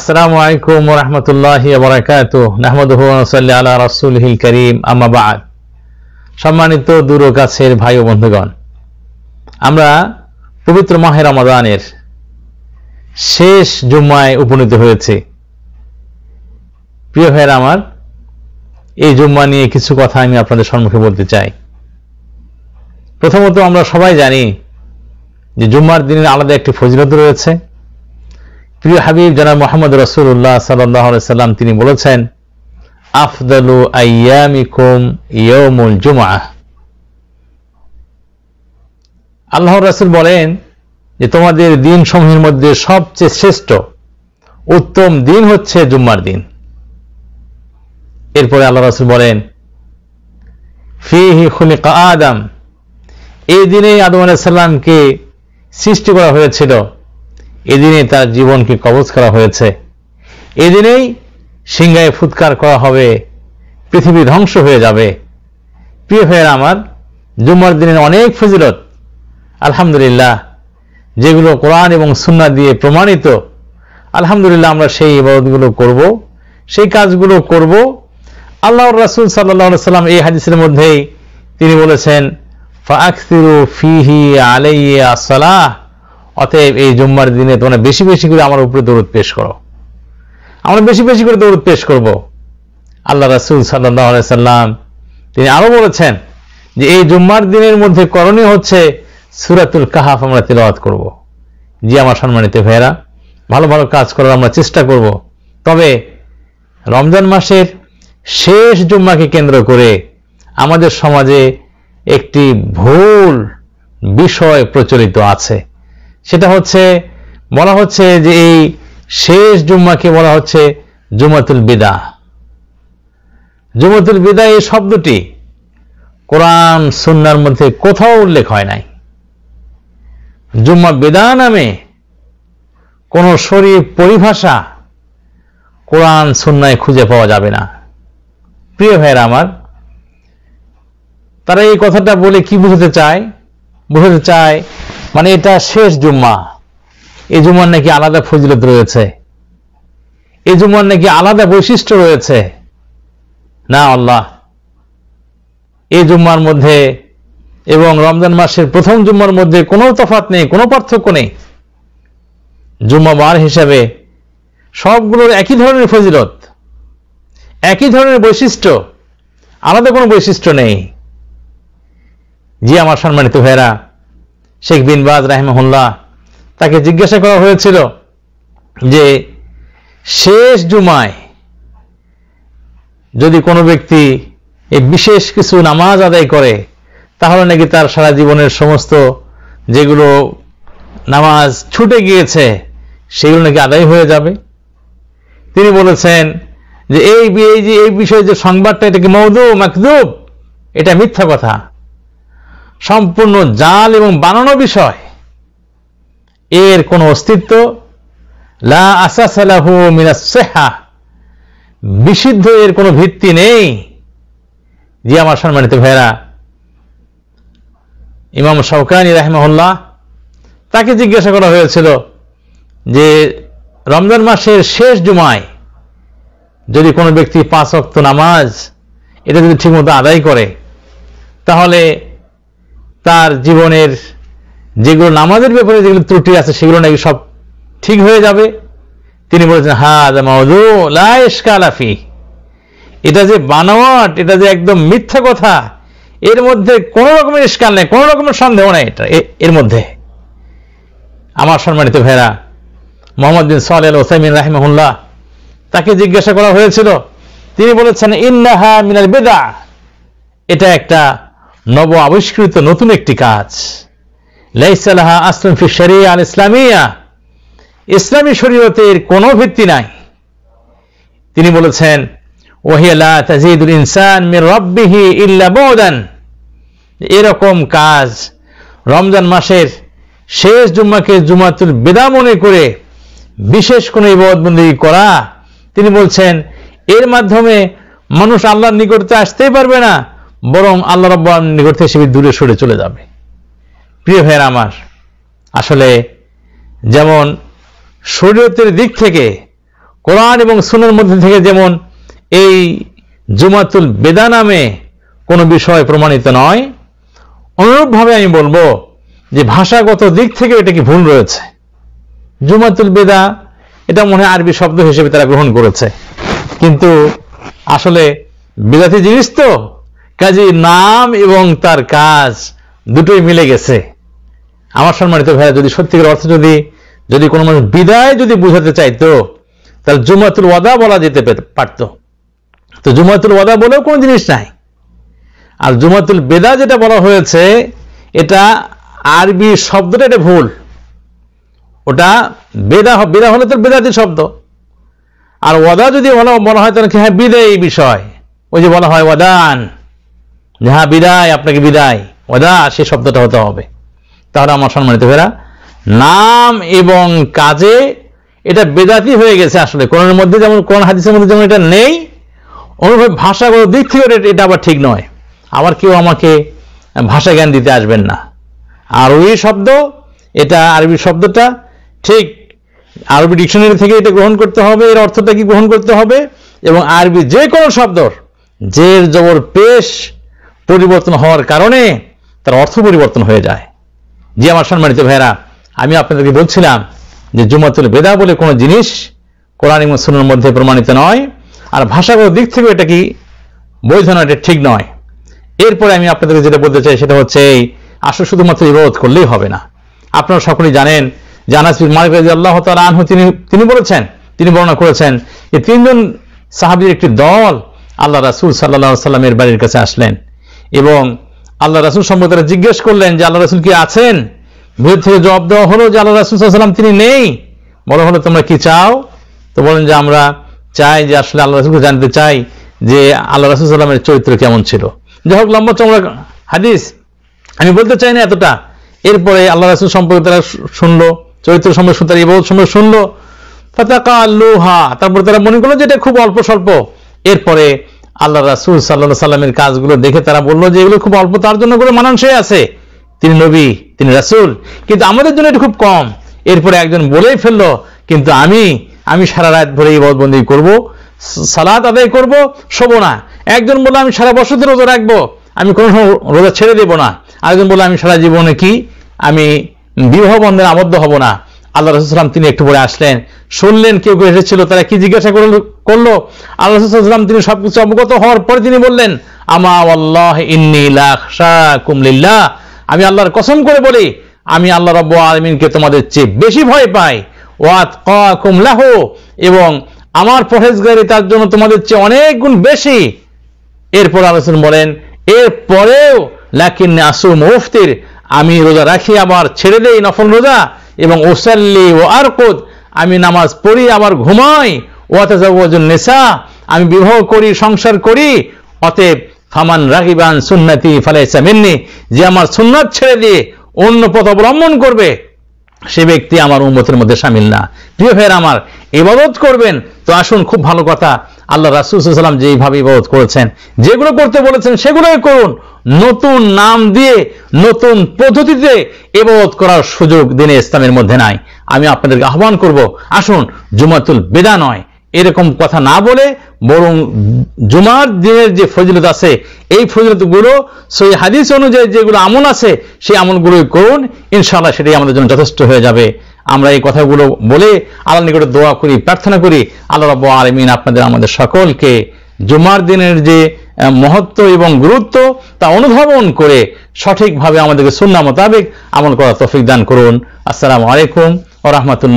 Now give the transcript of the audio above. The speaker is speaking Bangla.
আসসালামু আলাইকুম রহমতুল্লাহি নাহমদুহ সাল্লি করিম আমাবাদ সম্মানিত দূর কাছের ভাই ও বন্ধুগণ আমরা পবিত্র মাহে রমাদানের শেষ জুম্মায় উপনীত হয়েছে প্রিয় ভাইয়ের আমার এই জুম্মা নিয়ে কিছু কথা আমি আপনাদের সম্মুখে বলতে চাই প্রথমত আমরা সবাই জানি যে জুম্মার দিনের আলাদা একটি ফজিলত রয়েছে প্রিয় হাবিব জানা মোহাম্মদ রসুল্লাহ সাল্লাম তিনি বলেছেন আফদালু আয়ামিকুম ইয়মুল জুমা আল্লাহ রাসুল বলেন যে তোমাদের দিন সমূহের মধ্যে সবচেয়ে শ্রেষ্ঠ উত্তম দিন হচ্ছে জুম্মার দিন এরপরে আল্লাহ রাসুল বলেন ফিহি খুলিকা আদম এই দিনেই আদম আলাইসাল্লামকে সৃষ্টি করা হয়েছিল এদিনে তার জীবনকে কবজ করা হয়েছে এদিনেই সিংহায় ফুৎকার করা হবে পৃথিবী ধ্বংস হয়ে যাবে প্রিয় ভাইয়ের আমার জুমার দিনের অনেক ফজিলত আলহামদুলিল্লাহ যেগুলো কোরআন এবং সুন্না দিয়ে প্রমাণিত আলহামদুলিল্লাহ আমরা সেই ইবাদতগুলো করব সেই কাজগুলো করব আল্লাহ রাসুল সাল্লাহ সাল্লাম এই হাদিসের মধ্যেই তিনি বলেছেন ফাকসিরু ফিহি আলাইয়া সালাহ অতএব এই জুম্মার দিনে তোমরা বেশি বেশি করে আমার উপরে দৌড় পেশ করো আমরা বেশি বেশি করে দৌড় পেশ করব আল্লাহ রাসুল সাল্লাহ সাল্লাম তিনি আরো বলেছেন যে এই জুম্মার দিনের মধ্যে করণীয় হচ্ছে সুরাতুল কাহাফ আমরা তেলাওয়াত করব। জি আমার সম্মানিত ভাইয়েরা ভালো ভালো কাজ করার আমরা চেষ্টা করব। তবে রমজান মাসের শেষ জুম্মাকে কেন্দ্র করে আমাদের সমাজে একটি ভুল বিষয় প্রচলিত আছে সেটা হচ্ছে বলা হচ্ছে যে এই শেষ জুম্মাকে বলা হচ্ছে জুমাতুল বিদা জুমাতুল বিদা এই শব্দটি কোরআন সুন্নার মধ্যে কোথাও উল্লেখ হয় নাই জুম্মা বেদা নামে কোনো শরীর পরিভাষা কোরআন সুন্নায় খুঁজে পাওয়া যাবে না প্রিয় ভাইয়েরা আমার তারা এই কথাটা বলে কি বুঝতে চায় বোঝাতে চায় মানে এটা শেষ জুম্মা এ জুম্মার নাকি আলাদা ফজিলত রয়েছে এ জুম্মার নাকি আলাদা বৈশিষ্ট্য রয়েছে না আল্লাহ এ জুম্মার মধ্যে এবং রমজান মাসের প্রথম জুম্মার মধ্যে কোনো তফাত নেই কোনো পার্থক্য নেই জুম্মা বার হিসাবে সবগুলোর একই ধরনের ফজিলত একই ধরনের বৈশিষ্ট্য আলাদা কোনো বৈশিষ্ট্য নেই জি আমার সম্মানিত ভাইরা শেখ বিন বাজ রাহেমহল্লা তাকে জিজ্ঞাসা করা হয়েছিল যে শেষ জুমায় যদি কোনো ব্যক্তি এই বিশেষ কিছু নামাজ আদায় করে তাহলে নাকি তার সারা জীবনের সমস্ত যেগুলো নামাজ ছুটে গিয়েছে সেগুলো নাকি আদায় হয়ে যাবে তিনি বলেছেন যে এই যে এই বিষয়ে যে সংবাদটা এটা কি মৌদু মাকদুব এটা মিথ্যা কথা সম্পূর্ণ জাল এবং বানানো বিষয় এর কোনো অস্তিত্ব লা আসাসালাহু বিশুদ্ধ এর কোনো ভিত্তি নেই যে আমার সম্মানিত ভাইরা ইমাম শৌকানি রাহমহল্লা তাকে জিজ্ঞাসা করা হয়েছিল যে রমজান মাসের শেষ জুমায় যদি কোনো ব্যক্তি পাঁচ অক্ত নামাজ এটা যদি ঠিকমতো আদায় করে তাহলে তার জীবনের যেগুলো নামাজের ব্যাপারে যেগুলো ত্রুটি আছে সেগুলো নাকি সব ঠিক হয়ে যাবে তিনি বলেছেন হ্যাঁ লাফি এটা যে বানোয়াট এটা যে একদম মিথ্যা কথা এর মধ্যে কোনো রকমের ইস্কাল নেই কোনো রকমের সন্দেহ নেই এটা এর মধ্যে আমার সম্মানিত ভেরা মোহাম্মদ বিন সাল ওসাইমিন রাহিমহুল্লাহ তাকে জিজ্ঞাসা করা হয়েছিল তিনি বলেছেন ইন্দাহা মিনাল বেদা এটা একটা নব আবিষ্কৃত নতুন একটি কাজ লাইসালাহা আসলাম ফি আল ইসলামিয়া ইসলামী শরীয়তের কোনো ভিত্তি নাই তিনি বলেছেন ওহিয়ালা তাজিদুল ইনসান মির রব্বিহি ইল্লা বৌদান এরকম কাজ রমজান মাসের শেষ জুম্মাকে জুমাতুল বেদা মনে করে বিশেষ কোনো ইবাদবন্দি করা তিনি বলছেন এর মাধ্যমে মানুষ আল্লাহর নিকটতে আসতেই পারবে না বরং আল্লাহ রব্বার নিকট থেকে সে দূরে সরে চলে যাবে প্রিয় ভাইয়ের আমার আসলে যেমন শরীরতের দিক থেকে কোরআন এবং সুনের মধ্যে থেকে যেমন এই জুমাতুল বেদা নামে কোনো বিষয় প্রমাণিত নয় অনুরূপভাবে আমি বলবো যে ভাষাগত দিক থেকে এটা কি ভুল রয়েছে জুমাতুল বেদা এটা মনে হয় আরবি শব্দ হিসেবে তারা গ্রহণ করেছে কিন্তু আসলে বেদাতি জিনিস তো কাজে নাম এবং তার কাজ দুটোই মিলে গেছে আমার সম্মানিত ভাইয়া যদি সত্যিকার অর্থ যদি যদি কোনো মানুষ বিদায় যদি বুঝাতে চাইতো তাহলে জুমাতুল ওয়াদা বলা যেতে পারত তো জুমাতুল ওয়াদা বলেও কোনো জিনিস নাই আর জুমাতুল বেদা যেটা বলা হয়েছে এটা আরবি শব্দটা এটা ভুল ওটা বেদা বেদা হলে তো বেদাতি শব্দ আর ওয়াদা যদি বলা বলা হয় তাহলে কি হ্যাঁ বিদায় বিষয় ওই যে বলা হয় ওয়াদান হা বিদায় আপনাকে বিদায় ওদা সে শব্দটা হতে হবে তাহলে আমার সম্মানিত ভেরা নাম এবং কাজে এটা বেদাতি হয়ে গেছে আসলে কোরআনের মধ্যে যেমন কোরআন হাদিসের মধ্যে যেমন এটা নেই অনুভব ভাষাগত দিক থেকে এটা আবার ঠিক নয় আবার কেউ আমাকে ভাষা জ্ঞান দিতে আসবেন না আর ওই শব্দ এটা আরবি শব্দটা ঠিক আরবি ডিকশনারি থেকে এটা গ্রহণ করতে হবে এর অর্থটা কি গ্রহণ করতে হবে এবং আরবি যে কোনো শব্দর জের জবর পেশ পরিবর্তন হওয়ার কারণে তার অর্থ পরিবর্তন হয়ে যায় যে আমার সম্মানিত ভাইয়েরা আমি আপনাদেরকে বলছিলাম যে জুমাতুল বেদা বলে কোনো জিনিস কোরআন এবং সুনের মধ্যে প্রমাণিত নয় আর ভাষাগত দিক থেকেও এটা কি বৈধ নয় এটা ঠিক নয় এরপরে আমি আপনাদেরকে যেটা বলতে চাই সেটা হচ্ছে এই আসলে শুধুমাত্র ইবাদত করলেই হবে না আপনারা সকলেই জানেন যে আনাসবির মালিক আল্লাহ তাল আনহু তিনি তিনি বলেছেন তিনি বর্ণনা করেছেন যে তিনজন সাহাবির একটি দল আল্লাহ রাসুল সাল্লাহ সাল্লামের বাড়ির কাছে আসলেন এবং আল্লাহ রাসুল সম্পর্কে তারা জিজ্ঞেস করলেন যে আল্লাহ রাসুল কি আছেন ভিতর থেকে জবাব দেওয়া হলো যে আল্লাহ রাসুল সাল্লাম তিনি নেই বলো হলো তোমরা কি চাও তো বলেন যে আমরা চাই যে আসলে আল্লাহ রাসুলকে জানতে চাই যে আল্লাহ রাসুল সাল্লামের চরিত্র কেমন ছিল যাই হোক লম্বা চমড়া হাদিস আমি বলতে চাই না এতটা এরপরে আল্লাহ রাসুল সম্পর্কে তারা শুনলো চরিত্র সম্পর্কে তারা এই বহু সম্পর্কে শুনলো ফাতাকা আল্লুহা তারপরে তারা মনে করলো যে এটা খুব অল্প স্বল্প এরপরে আল্লাহ রাসুল সাল্লা সাল্লামের কাজগুলো দেখে তারা বললো যে এগুলো খুব অল্প তার জন্য করে মানানসই আছে তিনি নবী তিনি রাসুল কিন্তু আমাদের জন্য এটা খুব কম এরপরে একজন বলেই ফেললো কিন্তু আমি আমি সারা রাত ভরে এই বদবন্দি করবো সালাদ আদায় করব শোব না একজন বললো আমি সারা বছর ধরে রোজা রাখবো আমি কোনো রোজা ছেড়ে দেবো না আরেকজন বললো আমি সারা জীবনে কি আমি বিবাহ বন্ধের আবদ্ধ হব না আল্লাহ রসুলাম তিনি একটু পরে আসলেন শুনলেন কেউ কেউ এসেছিল তারা কি জিজ্ঞাসা করল করলো আল্লাহ সাল্লাম তিনি সবকিছু অবগত হওয়ার পরে তিনি বললেন আমা আল্লাহ আমি আল্লাহর কসম করে বলি আমি আল্লাহ রব আলমিনকে তোমাদের চেয়ে বেশি ভয় পাই ওয়াত কুমলাহ এবং আমার পরহেজগারি তার জন্য তোমাদের চেয়ে অনেক গুণ বেশি এরপর আলোচন বলেন এরপরেও লাকিন আসু মুফতির আমি রোজা রাখি আবার ছেড়ে দেই নফল রোজা এবং ওসাল্লি ও আরকুদ আমি নামাজ পড়ি আবার ঘুমাই নেশা আমি বিবাহ করি সংসার করি অতএব ফামান রাগিবান সুন্নতি ফালাইসা মিন্নি যে আমার সুন্নত ছেড়ে দিয়ে অন্য পথ অবলম্বন করবে সে ব্যক্তি আমার উন্মতের মধ্যে সামিল না প্রিয় ভাইয়ের আমার ইবাদত করবেন তো আসুন খুব ভালো কথা আল্লাহ রাসুসাল্লাম যেইভাবে ইবাদত করেছেন যেগুলো করতে বলেছেন সেগুলোই করুন নতুন নাম দিয়ে নতুন পদ্ধতিতে এবাদত করার সুযোগ দিনে ইসলামের মধ্যে নাই আমি আপনাদেরকে আহ্বান করব আসুন জুমাতুল বেদা নয় এরকম কথা না বলে বরং জুমার দিনের যে ফজিলত আছে এই ফজিলতগুলো সেই হাদিস অনুযায়ী যেগুলো আমল আছে সেই আমলগুলোই করুন ইনশাল্লাহ সেটাই আমাদের জন্য যথেষ্ট হয়ে যাবে আমরা এই কথাগুলো বলে আল্লাহ নিকটে দোয়া করি প্রার্থনা করি আল্লাহ রব আলমিন আপনাদের আমাদের সকলকে জুমার দিনের যে মহত্ব এবং গুরুত্ব তা অনুধাবন করে সঠিকভাবে আমাদেরকে সুন্না মোতাবেক আমল করার তফিক দান করুন আসসালামু আলাইকুম ও রহমতুল্লাহ